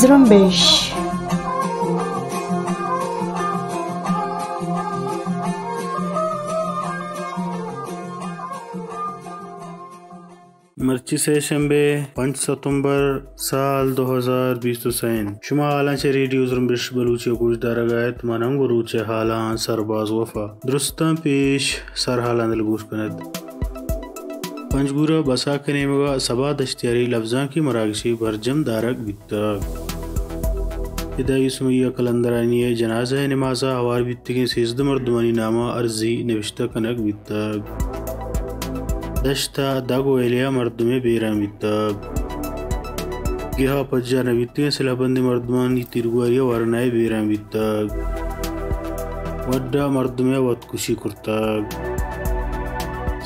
Zrombesh मर्ची से शंबे पंच सितंबर साल 2020 हुसैन शुमा हालां से रेडियो जुर्म बिश बलूची कुछ दारगायत मनंग गुरूच हालां सरबाज वफा दुरुस्ता पेश सर हालां दिलगूश कनत पंजगुरा बसा कने मगा सबा दश्तियारी लफ्जा की मरागशी भरजम दारक बिकता इदा इसमैया कलंदरानी जनाजा नमाजा हवार बित्ती के सिजद मर्दमानी नामा अर्जी नविश्ता कनक बिकता Daşta Dagoelya merdumê bêremî da. Geha Padcanavîtiyên Silahbendê Merdiman li tîrgoriya Waranayê bêremî da. Wedda merdumê wedkuşî kurt da.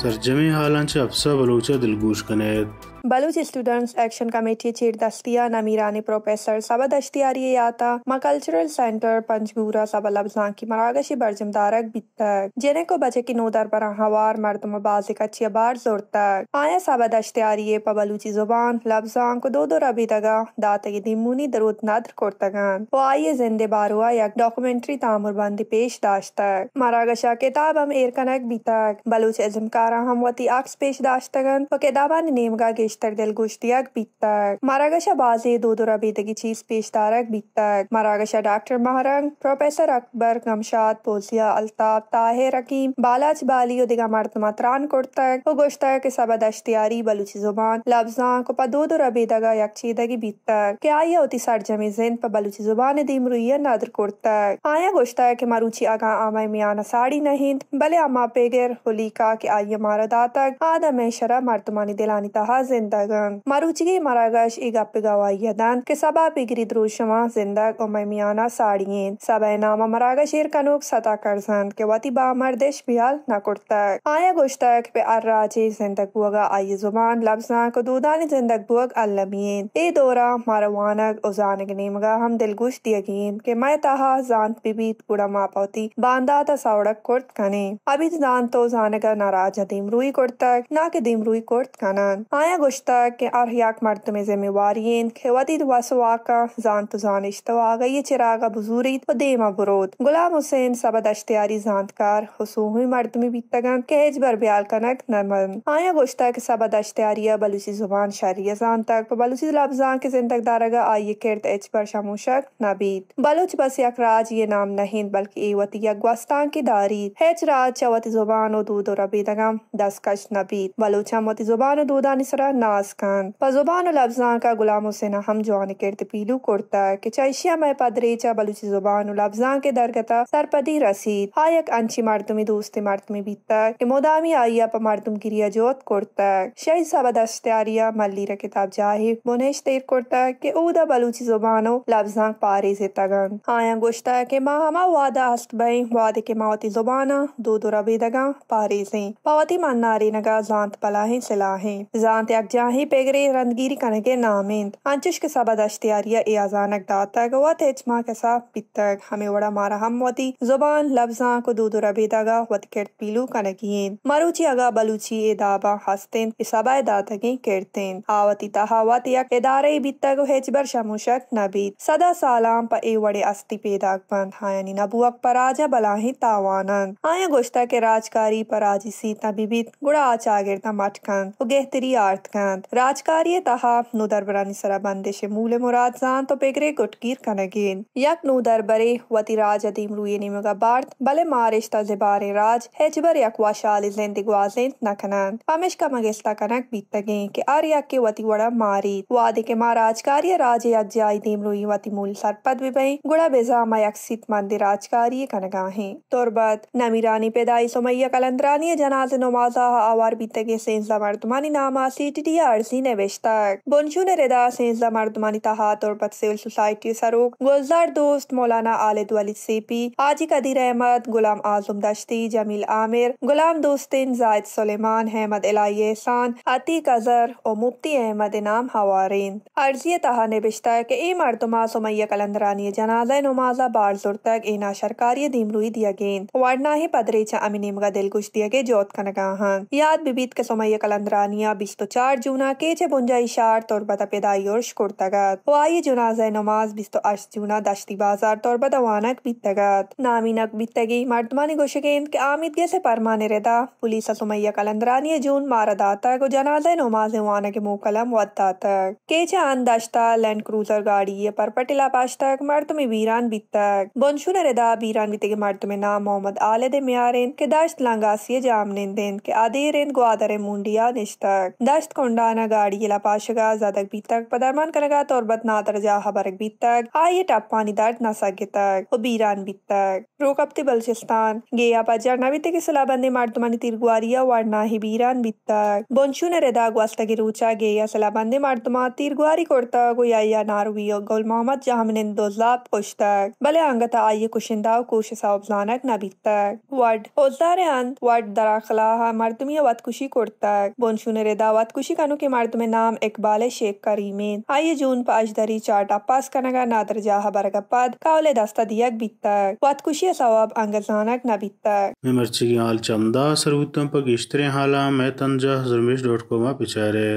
Sercemê halan çi Efsa Belocha dilgûj kinêt. Baloch students action committee chair दस्तिया नमीरान प्रोफेसर सबा दश्तियारी याता मा cultural centre पंचगूरा सबा लफ्जा की मरागशी बरजम दारक बितक जेने को बचे की नोदर पर हवार मर्दम बाज कच्ची बार जोर तक आया सबा दश्तियारी पबलूची जुबान लफ्जा को दो दो रबी दगा दात की दिमुनी दरुद नद्र कोर्तगन वो आइए जिंदे बारुआ या डॉक्यूमेंट्री तामुर पेश दाश तक मरागशा किताब हम कनक बीतक बलूच अजमकारा हम वती आक्स पेश दाश तगन वो किताबा ने नेमगा işler goştiyak bittak. Maragaşa bazı dodora bedegi çiz peştarak bittak. Maragaşa Dr. Maharang, Professor Akbar, Gamşat, Polsiya, Altaf, Tahir Hakim, Balaç Bali उदिगा मर्दमा त्रान कुर्तक वो गोश्तक के सबद अश्तियारी बलूची जुबान लफ्जा को पदोद और अबेदगा यकचीदगी बीतक के आया उती सरजमे जिन पर बलूची जुबान दीम रुइया नदर कुर्तक आया हाँ, गोश्तक के मारूची आगा आमा मियाना साड़ी नहीं भले आमा पेगर होलिका के आइया मारा दातक आदम शरा मर्दमानी दिलानी तहा जिन zindagang. Maruchigi maragash igapigawa yadan kisaba pigri drushama zindag omamiana sarien. Sabainama maragashir kanuk sata karzan ke watiba mardesh bial nakurtak. Aya gushtak be arraji zindag buaga ayi zuban labzan ko dudani zindag buag allamien. E dora marawanag uzanig nemga हम दिलगुश दिए गए के मैं तहा जान पिबीत गुड़ा मापौती बांदा ता सावड़क कुर्त कने अभी जान तो जान का नाराज दिमरुई कुर्तक ना के दिमरुई कुर्त कनन आया गुश اشتاق أرهياك مردم زمواريين كوديد وسواكا زانت زان اشتواغ چراغ بزورید و دیما برود غلام حسین سبد اشتیاری زانتکار خصوصی مردمی بیتگان که هیچ بر بیال کنک نمند آیا گوشتا که سبد اشتیاری بلوچی زبان شریع زانتک و بلوچی لفظان که زندگ دارگا آیه کرد اچ بر شموشک نبید بلوچ بس یک راج یہ نام نہیں بلکہ ای وتی یک گوستان کی داری هیچ راج چوتی زبان و دود و ربیدگم دستکش نبید بلوچ هم وتی زبان و دودانی سره नाज खान पज़ुबान लफजा का गुलाम हुसैन हम जवान किरत पीलू कुर्ता के चैशिया में पदरेचा बलूची जुबान लफजा के दरगता सरपदी रसीद हायक अंशी मरतमी दोस्त मरतमी बीतक के मोदामी आइया प मरतम गिरिया जोत कुर्ता शहीद सबद अश्तारिया मल्लीरा किताब जाहि मुनेश तेर कुर्ता के ऊदा बलूची जुबानो लफजा पारे से तगन आया गुश्ता के माँ हमा वादा हस्त बई वादे के मावती जुबाना दो दो रबी दगा पारे से पावती मन नारी नगा जांत पलाहें सिलाहें जांत या ягдяhi पेगरे रंदगिरी कने के नामेंद अंचिश के सबद अश्तियारिया ए अजानक दातक व तेजमा के सा पितक हमें वड़ा मारा हम वती जुबान लफ्जा को दूध रबी दगा वत केट पीलू कने कियें मरुची अगा बलूची ए दाबा हस्तें ए सबा दातके केरतें आवती तहावत या इदारे बितक हेच बर शमुशक नबी सदा सलाम प ए वड़े अस्ति पेदाक बंद हायनी नबुअक पर आजा बलाही तावानन आया गोश्ता के राजकारी पर आजी सीता बीबीत गुड़ा आचागिरता गिरता मटकन उगेहतरी आर्त گرفتند رادکاری دها نودربرانی سربندش مول مرادزان تو بگره گتگیر کنگین یک نودربری وتی راج ادیم روی نیمگا بارد بله مارش تا زبار راج هجبر یک واشال زندگوا زند نکنند همش کا مگستا کنک بیتگین که آریا के वती वड़ा मारी वादे के महाराज कार्य राज यक जाई दीम रुई वती मूल सरपद विबई गुड़ा बेजामा यक सित मंदिर राजकार्य कनगाहे तोरबत नमीरानी पैदाई सोमैया कलंदरानी जनाज नमाजा आवार बीतगे से मर्दमानी नामा सीट अर्जी ने बेशतर बुनशुन रदा सेंजा मर्दमानी तहात और पद सिविल सोसाइटी सरूक गुलजार दोस्त मौलाना आलिद वलीद सीपी आजी कदीर अहमद गुलाम आजम दश्ती जमील आमिर गुलाम दोस्तिन जायद सुलेमान अहमद इलाई एहसान अतीक अजहर और मुफ्ती अहमद इनाम हवारीन अर्जी तहा ने बेशतर के ए मरदमा सुमैया कलंदरानी जनाजा नमाजा बारजुर तक एना शरकारी दीमरुई दिया गेंद वरना ही पदरेचा अमीनीम का दिलकुश दिया गए जोत का नगाहन याद बिबीत के सुमैया कलंदरानिया बीस तो चार जुनाके छपुंजा इशार तौरबा पेदायोश कुर्तगत हवाई जुनाज नमाज बिस्तो अश जुना दश्ती बाजार तौरबा दवानक बितगत नामिनक बितगी मर्दमानी गोशगेंद के आमिद गे से परमाने रेदा पुलिस सुमैया कलंदरानी जून मारदा तक जनाज नमाज वाना के मोकलम वद्दा तक केचे आन दश्ता लैंड क्रूजर गाड़ी ये पर पटिला पाश तक मर्द में वीरान बितक बोनशुन रेदा वीरान बीते के मर्द में नाम मोहम्मद आलिद म्यारेन के दश्त लांगासिये जाम देन के आदेरेन ग्वादर मुंडिया निश्तक दश्त को ಉಂಡಾನ ಗಾಡಿಯ ಪಾಶಗ ಜದಗ್ ಬೀತಕ್ ಪದರ್ಮಾನ್ ಕನಗ ತೋರ್ಬತ್ ನಾದರ್ಜಾ ಹಬರಗ್ ಬೀತಕ್ ಆಯೆ ಟಪ್ ಪಾನಿದಾರ್ ನಸಾಗೆತಕ್ ಒಬೀರಾನ್ ಬೀತಕ್ ರೋಕಪ್ತಿ ಬಲ್ಚಿಸ್ತಾನ್ ಗೇಯ ಪಜಾರ್ ನವಿತೆಗೆ ಸಲಬಂದಿ ಮಾಡ್ತುಮನಿ ತಿರ್ಗುವಾರಿಯ ವಾಡ್ನಾ ಹಿಬೀರಾನ್ ಬೀತಕ್ ಬೊಂಚುನ ರೆದಾಗ್ ವಸ್ತಗೆ ರೂಚ ಗೇಯ ಸಲಬಂದಿ ಮಾಡ್ತುಮ ತಿರ್ಗುವಾರಿ ಕೊಡ್ತಾ ಗುಯಾಯ ನಾರುವಿಯ ಗೌಲ್ ಮೊಹಮ್ಮದ್ ಜಹಮನಿನ್ ದೋಜ್ಲಾಬ್ ಕುಶ್ತಕ್ ಬಲೆ ಅಂಗತ ಆಯೆ ಕುಶಿಂದಾವ್ ಕೂಶ ಸಾಬ್ಲಾನಕ್ ನಬೀತಕ್ ವಡ್ ಓಜಾರೆ ಅಂತ್ ವಡ್ ದರಾಖಲಾ ಮರ್ದುಮಿಯ ವತ್ಕುಶಿ ಕೊಡ್ತಕ್ ಬೊಂಚುನ ರೆದಾ ವತ್ಕುಶಿ कानू के मर्द में नाम इकबाल शेख का रीमेन आइए जून पाजदरी चाटा पास का नादर जाह बरगपाद कावले दास्ता दिया बितक वात खुशी सवाब अंगजानक न बितक मैं मर्ची की हाल चमदा सरूतम पर गिश्तरे हाला मैं तंजा रमेश डॉट कॉम पिछारे